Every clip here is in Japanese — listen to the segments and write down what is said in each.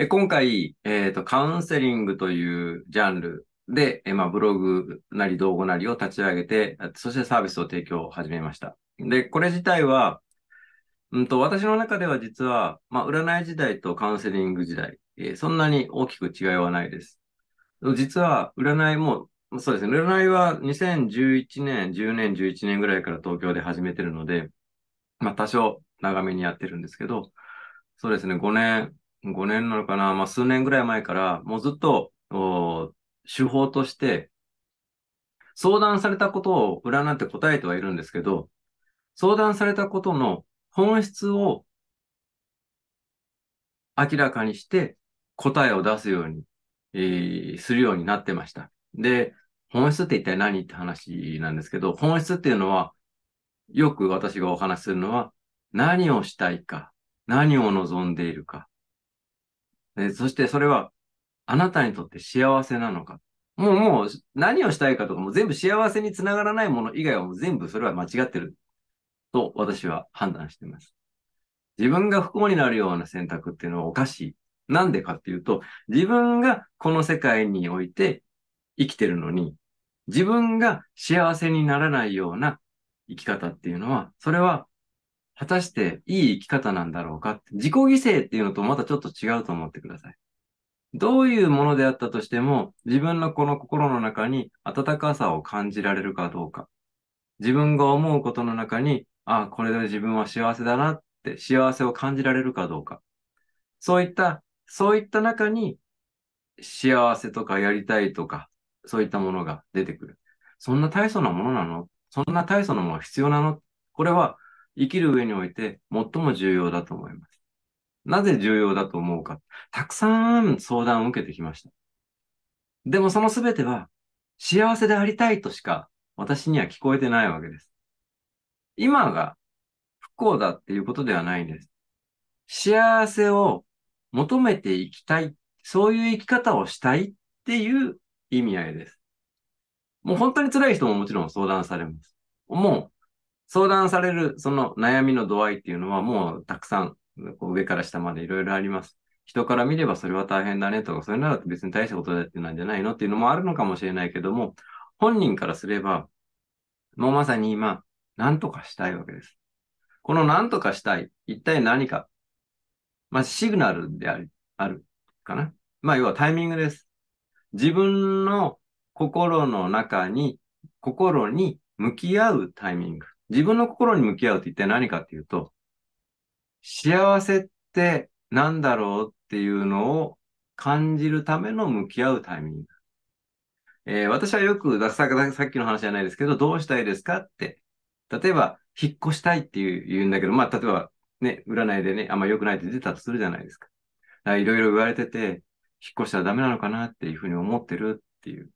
え今回、えっ、ー、と、カウンセリングというジャンルで、えまあ、ブログなり動画なりを立ち上げて、そしてサービスを提供を始めました。で、これ自体は、うんと、私の中では実は、まあ、占い時代とカウンセリング時代、えー、そんなに大きく違いはないです。実は、占いも、そうですね、占いは2011年、10年、11年ぐらいから東京で始めてるので、まあ、多少長めにやってるんですけど、そうですね、5年、5年なのかな、まあ、数年ぐらい前から、もうずっと手法として、相談されたことを占って答えてはいるんですけど、相談されたことの本質を明らかにして答えを出すように、えー、するようになってました。で、本質って一体何って話なんですけど、本質っていうのは、よく私がお話しするのは、何をしたいか、何を望んでいるか、えそしてそれはあなたにとって幸せなのか。もうもう何をしたいかとかも全部幸せにつながらないもの以外はもう全部それは間違ってると私は判断しています。自分が不幸になるような選択っていうのはおかしい。なんでかっていうと、自分がこの世界において生きてるのに、自分が幸せにならないような生き方っていうのは、それは果たしていい生き方なんだろうか自己犠牲っていうのとまたちょっと違うと思ってください。どういうものであったとしても、自分のこの心の中に温かさを感じられるかどうか。自分が思うことの中に、ああ、これで自分は幸せだなって幸せを感じられるかどうか。そういった、そういった中に幸せとかやりたいとか、そういったものが出てくる。そんな大層なものなのそんな大層なもの必要なのこれは生きる上において最も重要だと思います。なぜ重要だと思うか。たくさん相談を受けてきました。でもその全ては幸せでありたいとしか私には聞こえてないわけです。今が不幸だっていうことではないんです。幸せを求めていきたい。そういう生き方をしたいっていう意味合いです。もう本当に辛い人ももちろん相談されます。もう相談されるその悩みの度合いっていうのはもうたくさん上から下までいろいろあります。人から見ればそれは大変だねとか、それなら別に大したことだってなんじゃないのっていうのもあるのかもしれないけども、本人からすれば、もうまさに今、何とかしたいわけです。この何とかしたい、一体何か。まあ、シグナルである、あるかな。まあ、要はタイミングです。自分の心の中に、心に向き合うタイミング。自分の心に向き合うって一体何かっていうと、幸せって何だろうっていうのを感じるための向き合うタイミング。えー、私はよくさっきの話じゃないですけど、どうしたいですかって。例えば、引っ越したいっていう言うんだけど、まあ、例えば、ね、占いでね、あんま良くないって出たとするじゃないですか。いろいろ言われてて、引っ越したらダメなのかなっていうふうに思ってるっていう。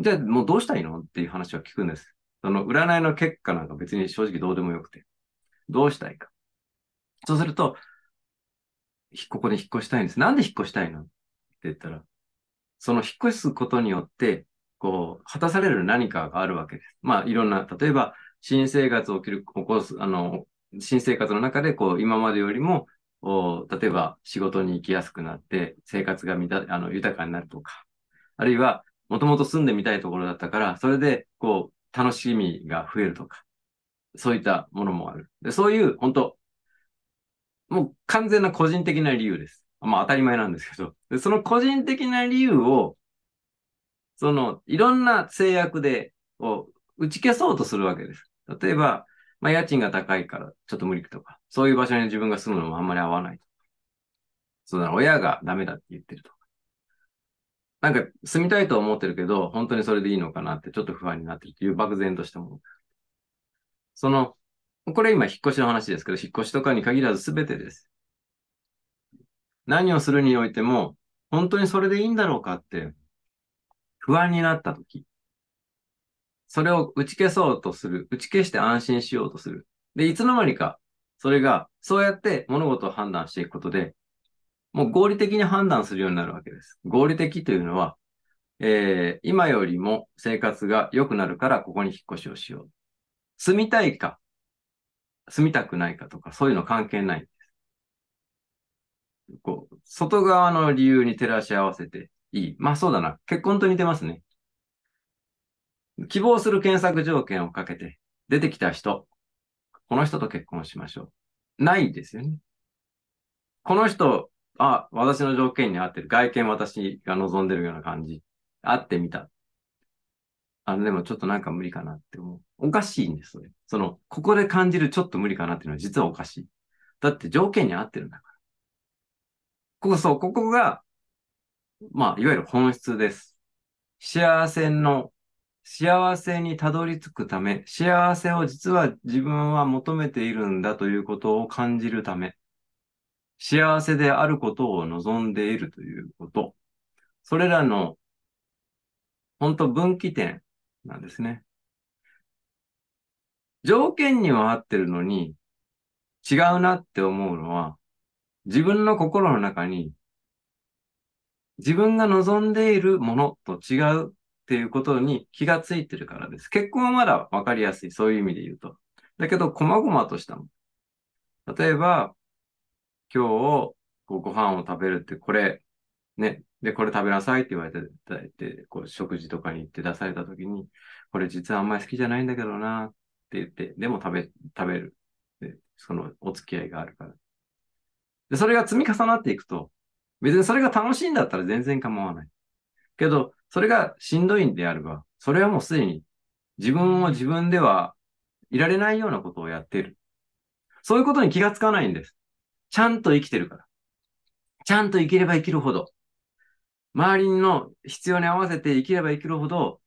じゃあ、もうどうしたいのっていう話を聞くんです。その占いの結果なんか別に正直どうでもよくて、どうしたいか。そうすると、ここで引っ越したいんです。なんで引っ越したいのって言ったら、その引っ越すことによって、こう、果たされる何かがあるわけです。まあ、いろんな、例えば、新生活を起きる、起こす、あの、新生活の中で、こう、今までよりも、お例えば、仕事に行きやすくなって、生活がみたあの豊かになるとか、あるいは、もともと住んでみたいところだったから、それで、こう、楽しみが増えるとか、そういったものもある。でそういう、本当もう完全な個人的な理由です。まあ当たり前なんですけど。でその個人的な理由を、その、いろんな制約で、を打ち消そうとするわけです。例えば、まあ、家賃が高いからちょっと無理とか、そういう場所に自分が住むのもあんまり合わないとか、そうだ、親がダメだって言ってるとか、なんか住みたいと思ってるけど、本当にそれでいいのかなってちょっと不安になってるという漠然としたもの。その、これ今引っ越しの話ですけど、引っ越しとかに限らず全てです。何をするにおいても、本当にそれでいいんだろうかって、不安になったとき、それを打ち消そうとする。打ち消して安心しようとする。で、いつの間にか、それが、そうやって物事を判断していくことで、もう合理的に判断するようになるわけです。合理的というのは、えー、今よりも生活が良くなるからここに引っ越しをしよう。住みたいか、住みたくないかとか、そういうの関係ないんです。こう、外側の理由に照らし合わせていい。まあそうだな。結婚と似てますね。希望する検索条件をかけて、出てきた人、この人と結婚しましょう。ないですよね。この人あ、私の条件に合ってる。外見私が望んでるような感じ。合ってみた。あの、でもちょっとなんか無理かなって思う。おかしいんです、それ。その、ここで感じるちょっと無理かなっていうのは実はおかしい。だって条件に合ってるんだから。ここそう、ここが、まあ、いわゆる本質です。幸せの、幸せにたどり着くため、幸せを実は自分は求めているんだということを感じるため。幸せであることを望んでいるということ。それらの、本当分岐点なんですね。条件には合ってるのに、違うなって思うのは、自分の心の中に、自分が望んでいるものと違うっていうことに気がついてるからです。結婚はまだわかりやすい。そういう意味で言うと。だけど、細々としたもの。例えば、今日こうご飯を食べるってこれ、ね、で、これ食べなさいって言われていただいて、こう食事とかに行って出された時に、これ実はあんまり好きじゃないんだけどなって言って、でも食べ、食べる。で、そのお付き合いがあるから。で、それが積み重なっていくと、別にそれが楽しいんだったら全然構わない。けど、それがしんどいんであれば、それはもうすでに自分を自分ではいられないようなことをやっている。そういうことに気がつかないんです。ちゃんと生きてるから。ちゃんと生きれば生きるほど、周りの必要に合わせて生きれば生きるほど、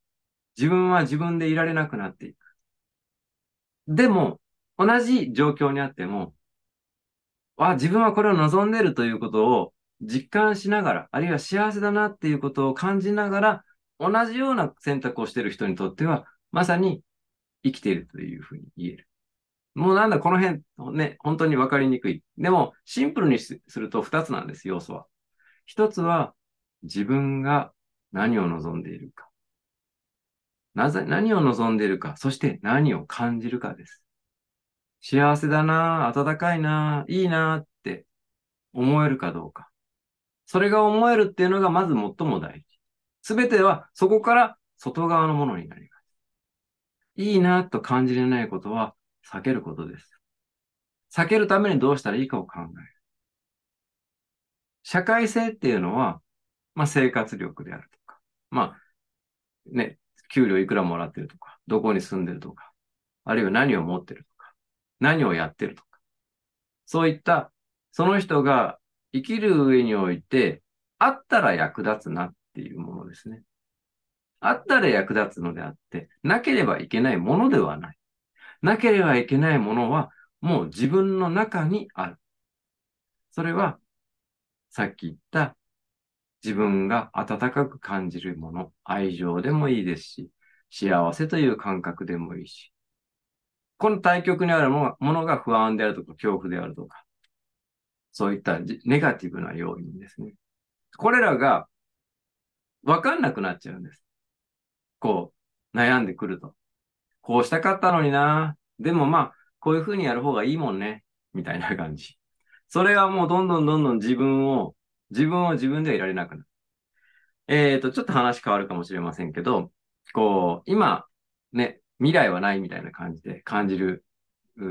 自分は自分でいられなくなっていく。でも、同じ状況にあっても、あ、自分はこれを望んでるということを実感しながら、あるいは幸せだなっていうことを感じながら、同じような選択をしている人にとっては、まさに生きているというふうに言える。もうなんだ、この辺、ね、本当に分かりにくい。でも、シンプルにすると2つなんです、要素は。1つは、自分が何を望んでいるか。なぜ、何を望んでいるか、そして何を感じるかです。幸せだな、暖かいな、いいなって思えるかどうか。それが思えるっていうのがまず最も大事。すべてはそこから外側のものになります。いいなと感じれないことは避けることです。避けるためにどうしたらいいかを考える。社会性っていうのは、まあ、生活力であるとか、まあ、ね、給料いくらもらってるとか、どこに住んでるとか、あるいは何を持ってるとか、何をやってるとか、そういった、その人が生きる上において、あったら役立つなっていうものですね。あったら役立つのであって、なければいけないものではない。なければいけないものは、もう自分の中にある。それは、さっき言った自分が温かく感じるもの、愛情でもいいですし、幸せという感覚でもいいし、この対極にあるものが不安であるとか恐怖であるとか、そういったネガティブな要因ですね。これらがわかんなくなっちゃうんです。こう、悩んでくると。こうしたかったのにな。でもまあ、こういうふうにやる方がいいもんね。みたいな感じ。それがもうどんどんどんどん自分を、自分を自分ではいられなくなる。えっ、ー、と、ちょっと話変わるかもしれませんけど、こう、今、ね、未来はないみたいな感じで感じる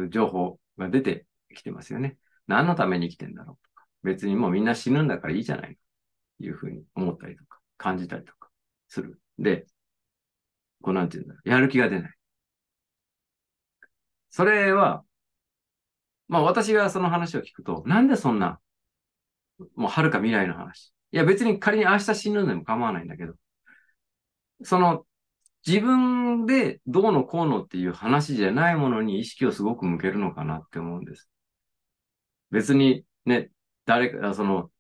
情報が出てきてますよね。何のために生きてんだろうとか、別にもうみんな死ぬんだからいいじゃないのというふうに思ったりとか、感じたりとかする。で、こうなんていうんだろう、やる気が出ない。それは、まあ私がその話を聞くと、なんでそんな、もう遥か未来の話。いや別に仮に明日死ぬのでも構わないんだけど、その自分でどうのこうのっていう話じゃないものに意識をすごく向けるのかなって思うんです。別にね、誰か、その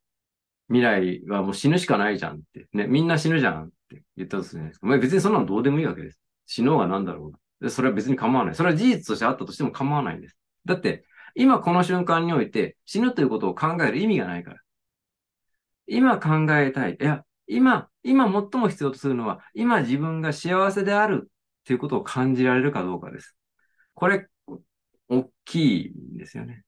未来はもう死ぬしかないじゃんって、ね、みんな死ぬじゃんって言ったとするじゃないですか。まあ、別にそんなのどうでもいいわけです。死のうが何だろうが。それは別に構わない。それは事実としてあったとしても構わないんです。だって、今この瞬間において死ぬということを考える意味がないから。今考えたい。いや、今、今最も必要とするのは、今自分が幸せであるということを感じられるかどうかです。これ、大きいんですよね。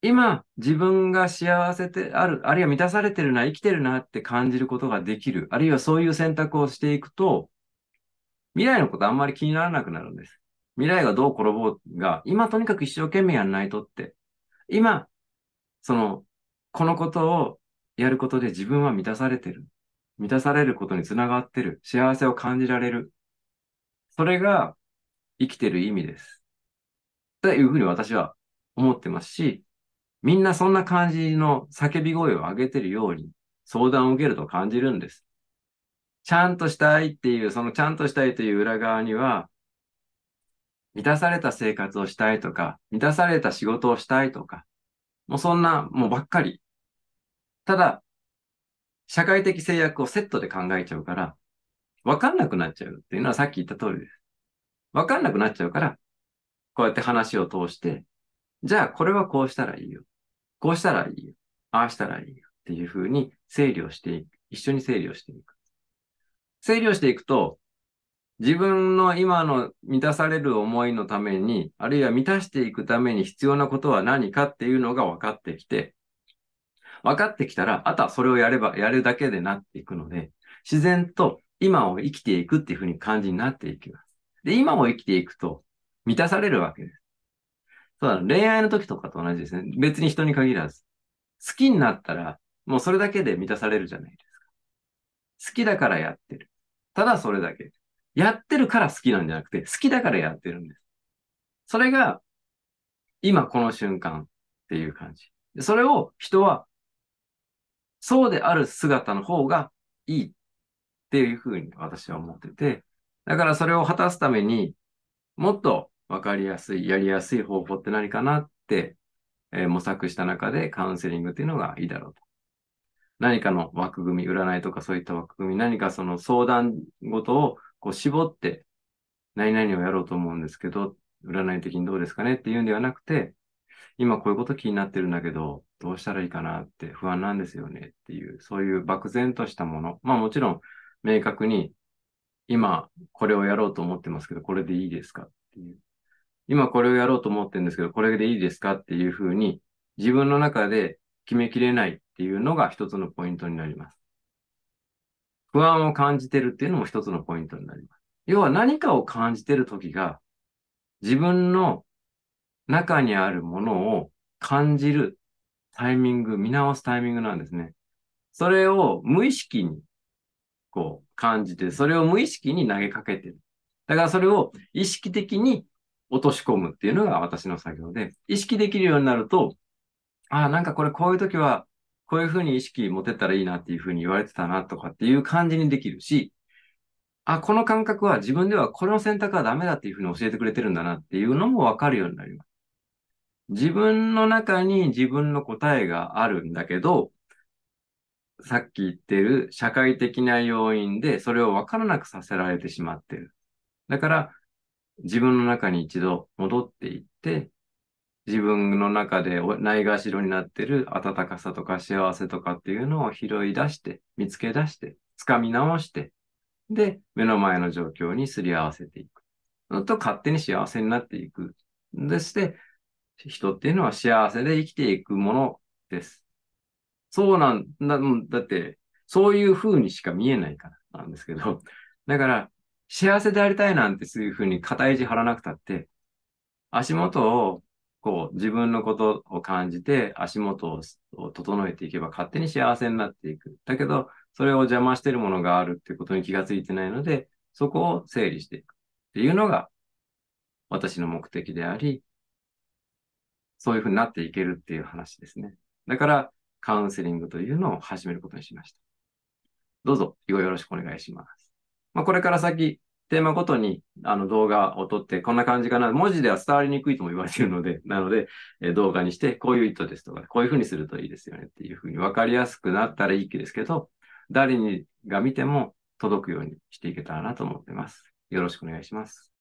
今、自分が幸せである、あるいは満たされてるな、生きてるなって感じることができる、あるいはそういう選択をしていくと、未来のことあんまり気にならなくなるんです。未来がどう転ぼうが、今とにかく一生懸命やらないとって、今、その、このことをやることで自分は満たされてる。満たされることにつながってる。幸せを感じられる。それが生きてる意味です。というふうに私は思ってますし、みんなそんな感じの叫び声を上げてるように相談を受けると感じるんです。ちゃんとしたいっていう、そのちゃんとしたいという裏側には、満たされた生活をしたいとか、満たされた仕事をしたいとか、もうそんな、もうばっかり。ただ、社会的制約をセットで考えちゃうから、わかんなくなっちゃうっていうのはさっき言った通りです。わかんなくなっちゃうから、こうやって話を通して、じゃあこれはこうしたらいいよ。こうしたらいいよ。ああしたらいいよ。っていうふうに整理をしていく。一緒に整理をしていく。整理をしていくと、自分の今の満たされる思いのために、あるいは満たしていくために必要なことは何かっていうのが分かってきて、分かってきたら、あとはそれをやれば、やるだけでなっていくので、自然と今を生きていくっていうふうに感じになっていきます。で、今を生きていくと満たされるわけです。そうだ、恋愛の時とかと同じですね。別に人に限らず。好きになったら、もうそれだけで満たされるじゃないですか。好きだからやってる。ただそれだけ。やってるから好きなんじゃなくて、好きだからやってるんです。それが、今この瞬間っていう感じ。それを人は、そうである姿の方がいいっていうふうに私は思ってて、だからそれを果たすために、もっとわかりやすい、やりやすい方法って何かなって、えー、模索した中でカウンセリングっていうのがいいだろうと何かの枠組み、占いとかそういった枠組み、何かその相談事をこう絞って、何々をやろうと思うんですけど、占い的にどうですかねっていうんではなくて、今こういうこと気になってるんだけど、どうしたらいいかなって不安なんですよねっていう、そういう漠然としたもの。まあもちろん明確に、今これをやろうと思ってますけど、これでいいですかっていう。今これをやろうと思ってるんですけど、これでいいですかっていうふうに、自分の中で決めきれないっていうのが一つのポイントになります。不安を感じてるっていうのも一つのポイントになります。要は何かを感じてるときが、自分の中にあるものを感じるタイミング、見直すタイミングなんですね。それを無意識にこう感じて、それを無意識に投げかけてる。だからそれを意識的に落とし込むっていうのが私の作業で、意識できるようになると、ああ、なんかこれこういう時はこういうふうに意識持てたらいいなっていうふうに言われてたなとかっていう感じにできるし、あ、この感覚は自分ではこの選択はダメだっていうふうに教えてくれてるんだなっていうのもわかるようになります。自分の中に自分の答えがあるんだけど、さっき言ってる社会的な要因でそれをわからなくさせられてしまってる。だから、自分の中に一度戻っていって、自分の中でないがしろになってる温かさとか幸せとかっていうのを拾い出して、見つけ出して、つかみ直して、で、目の前の状況にすり合わせていく。のと、勝手に幸せになっていく。でして、人っていうのは幸せで生きていくものです。そうなんだ、だって、そういうふうにしか見えないからなんですけど、だから、幸せでありたいなんてそういうふうに固い字張らなくたって、足元をこう自分のことを感じて足元を整えていけば勝手に幸せになっていく。だけど、それを邪魔しているものがあるってことに気がついてないので、そこを整理していくっていうのが私の目的であり、そういうふうになっていけるっていう話ですね。だから、カウンセリングというのを始めることにしました。どうぞ、よろしくお願いします。まあ、これから先、テーマごとにあの動画を撮って、こんな感じかな。文字では伝わりにくいとも言われているので、なので、え動画にして、こういう意図ですとか、こういうふうにするといいですよねっていうふうに分かりやすくなったらいいですけど、誰にが見ても届くようにしていけたらなと思ってます。よろしくお願いします。